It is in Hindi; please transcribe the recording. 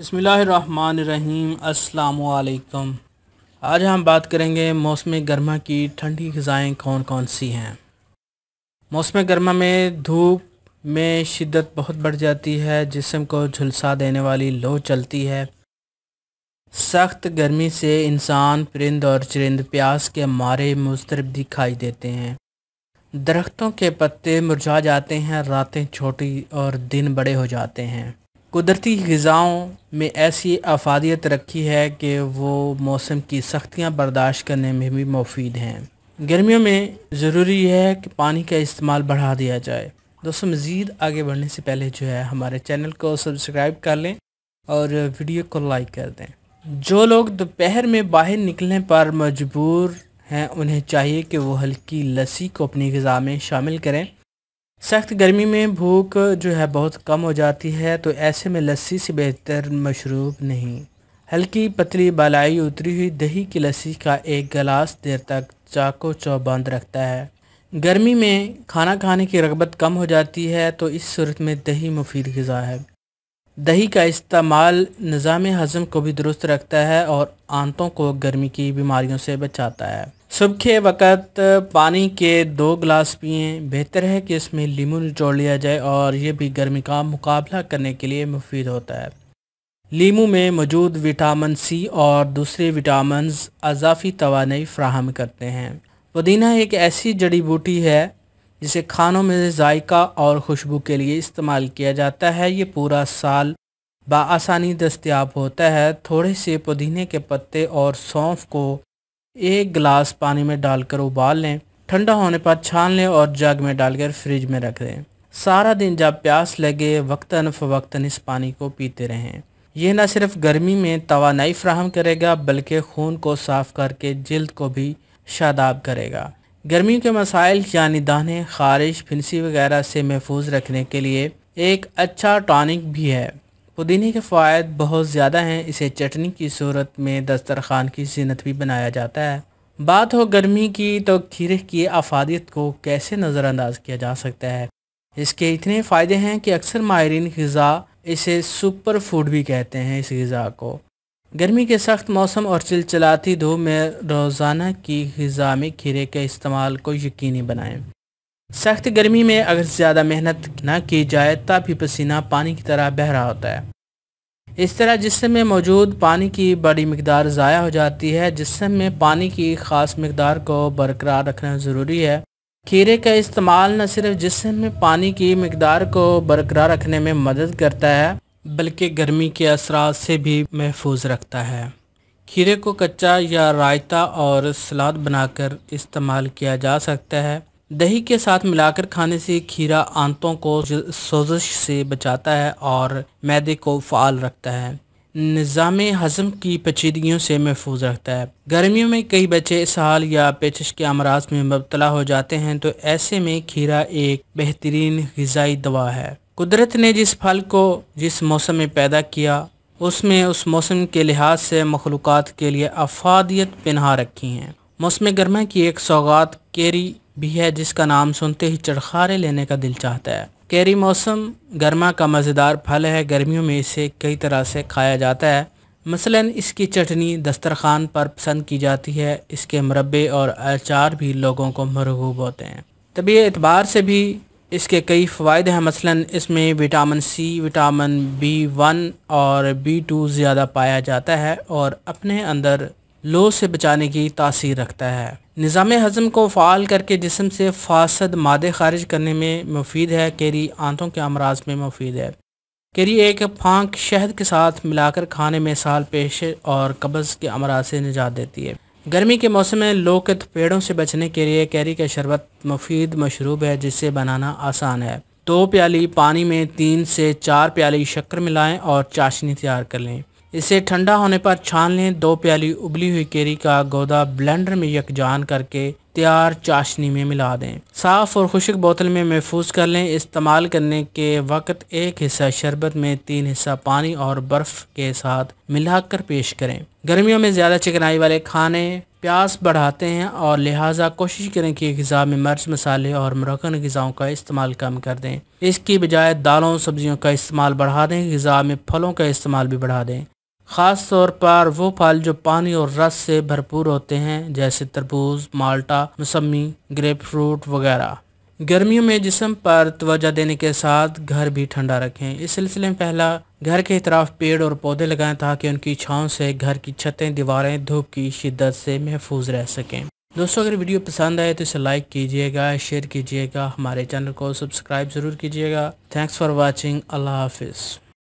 बसमीम् अल्लाम आज हम बात करेंगे मौसम गर्मा की ठंडी गज़ाएँ कौन कौन सी हैं मौसम गर्मा में धूप में शिद्दत बहुत बढ़ जाती है जिसम को झुलसा देने वाली लो चलती है सख्त गर्मी से इंसान परिंद और चरिंद प्यास के मारे मुस्तरब दिखाई देते हैं दरख्तों के पत्ते मुरझा जाते हैं रातें छोटी और दिन बड़े हो जाते हैं कुदरती गज़ाओं में ऐसी अफादियत रखी है कि वो मौसम की सख्तियाँ बर्दाश्त करने में भी मुफीद हैं गर्मियों में ज़रूरी है कि पानी का इस्तेमाल बढ़ा दिया जाए दोस्तों मज़ीद आगे बढ़ने से पहले जो है हमारे चैनल को सब्सक्राइब कर लें और वीडियो को लाइक कर दें जो लोग दोपहर में बाहर निकलने पर मजबूर हैं उन्हें चाहिए कि वो हल्की लस्सी को अपनी गज़ा में शामिल करें सख्त गर्मी में भूख जो है बहुत कम हो जाती है तो ऐसे में लस्सी से बेहतर मशरूब नहीं हल्की पतली बालाई उतरी हुई दही की लस्सी का एक गिलास देर तक चाको चौबंद रखता है गर्मी में खाना खाने की रगबत कम हो जाती है तो इस सूरत में दही मुफीद गज़ा है दही का इस्तेमाल निज़ाम हज़म को भी दुरुस्त रखता है और आंतों को गर्मी की बीमारियों से बचाता है सुबह के वक़्त पानी के दो गिलास पिए बेहतर है कि इसमें लीमू निचोड़ लिया जाए और यह भी गर्मी का मुकाबला करने के लिए मुफीद होता है लीमू में मौजूद विटामिन सी और दूसरे विटामिन अजाफी तोानाई फ्राहम करते हैं पुदीना एक ऐसी जड़ी बूटी है जिसे खानों में जायका और खुशबू के लिए इस्तेमाल किया जाता है ये पूरा साल बासानी दस्तियाब होता है थोड़े से पुदीने के पत्ते और सौंफ को एक गिलास पानी में डालकर उबाल लें ठंडा होने पर छान लें और जग में डालकर फ्रिज में रख दें सारा दिन जब प्यास लगे वक्ता फ़वक्ता इस पानी को पीते रहें यह न सिर्फ गर्मी में तोानाई फ्राहम करेगा बल्कि खून को साफ करके जल्द को भी शादाब करेगा गर्मी के मसाइल यानी दाने खारिश फिंसी वगैरह से महफूज रखने के लिए एक अच्छा टॉनिक भी है पुदीने के फायद बहुत ज़्यादा हैं इसे चटनी की सूरत में दस्तरखान की जीनत भी बनाया जाता है बात हो गर्मी की तो खीरे की अफादियत को कैसे नज़रअंदाज किया जा सकता है इसके इतने फ़ायदे हैं कि अक्सर माहरीन गज़ा इसे सुपर फूड भी कहते हैं इस गज़ा को गर्मी के सख्त मौसम और चिलचलाती धूप में रोज़ाना की गज़ा में खीरे के इस्तेमाल को यकीनी बनाएँ सख्त गर्मी में अगर ज़्यादा मेहनत ना की जाए तब भी पसीना पानी की तरह बह रहा होता है इस तरह जिसम में मौजूद पानी की बड़ी मकदार ज़ाया हो जाती है जिसम में पानी की ख़ास मकदार को बरकरार रखना ज़रूरी है खीरे का इस्तेमाल न सिर्फ जिसम में पानी की मकदार को बरकरार रखने में मदद करता है बल्कि गर्मी के असरा से भी महफूज रखता है खीरे को कच्चा या रायता और सलाद बनाकर इस्तेमाल किया जा सकता है दही के साथ मिलाकर खाने से खीरा आंतों को सोजिश से बचाता है और मैदे को फाल रखता है निज़ाम हज़म की पेचीदगियों से महफूज रखता है गर्मियों में कई बच्चे हाल या पेचश के अमराज में मुबतला हो जाते हैं तो ऐसे में खीरा एक बेहतरीन गज़ाई दवा है कुदरत ने जिस फल को जिस मौसम में पैदा किया उसमें उस मौसम के लिहाज से मखलूक़ात के लिए अफादियत पन्हा रखी हैं मौसम गर्मा की एक सौगात केरी भी है जिसका नाम सुनते ही चढ़खारे लेने का दिल चाहता है कैरी मौसम गर्मा का मज़ेदार फल है गर्मियों में इसे कई तरह से खाया जाता है मसलन इसकी चटनी दस्तरखान पर पसंद की जाती है इसके मरबे और अचार भी लोगों को मरहूब होते हैं तभी एतबार से भी इसके कई फ़ायदे हैं मसलन इसमें vitamin C vitamin B one और बी टू ज़्यादा पाया जाता है और अपने अंदर लो से बचाने की तासीर रखता है निज़ाम हज़म को फ़ाल करके जिसम से फासद मादे खारिज करने में मुफीद है केरी आंतों के अमराज में मुफीद है केरी एक फांक शहद के साथ मिलाकर खाने में साल पेश और कब्ज़ के अमराज से निजात देती है गर्मी के मौसम में लोकत पेड़ों से बचने के लिए कैरी का शरबत मुफीद मशरूब है जिससे बनाना आसान है दो प्याली पानी में तीन से चार प्याली शक्कर मिलाएं और चाशनी तैयार कर लें इसे ठंडा होने पर छान लें दो प्याली उबली हुई केरी का गोदा ब्लेंडर में यकजान करके तैयार चाशनी में मिला दें साफ़ और खुशक बोतल में महफूज कर लें इस्तेमाल करने के वक्त एक हिस्सा शरबत में तीन हिस्सा पानी और बर्फ़ के साथ मिलाकर पेश करें गर्मियों में ज़्यादा चिकनाई वाले खाने प्यास बढ़ाते हैं और लिहाजा कोशिश करें कि गज़ा में मर्च मसाले और मरकन गज़ाओं का इस्तेमाल कम कर दें इसकी बजाय दालों सब्जियों का इस्तेमाल बढ़ा दें गज़ा में फलों का इस्तेमाल भी बढ़ा दें ख़ास तौर पर वो फल जो पानी और रस से भरपूर होते हैं जैसे तरबूज माल्टा मौसमी ग्रेप फ्रूट वगैरह गर्मियों में जिसम पर तोजा देने के साथ घर भी ठंडा रखें इस सिलसिले में पहला घर के इतराफ़ पेड़ और पौधे लगाएं ताकि उनकी छाँव से घर की छतें दीवारें धूप की शिद्दत से महफूज रह सकें दोस्तों अगर वीडियो पसंद आए तो इसे लाइक कीजिएगा शेयर कीजिएगा हमारे चैनल को सब्सक्राइब ज़रूर कीजिएगा थैंक्स फॉर वॉचिंग अल्लाह हाफिज़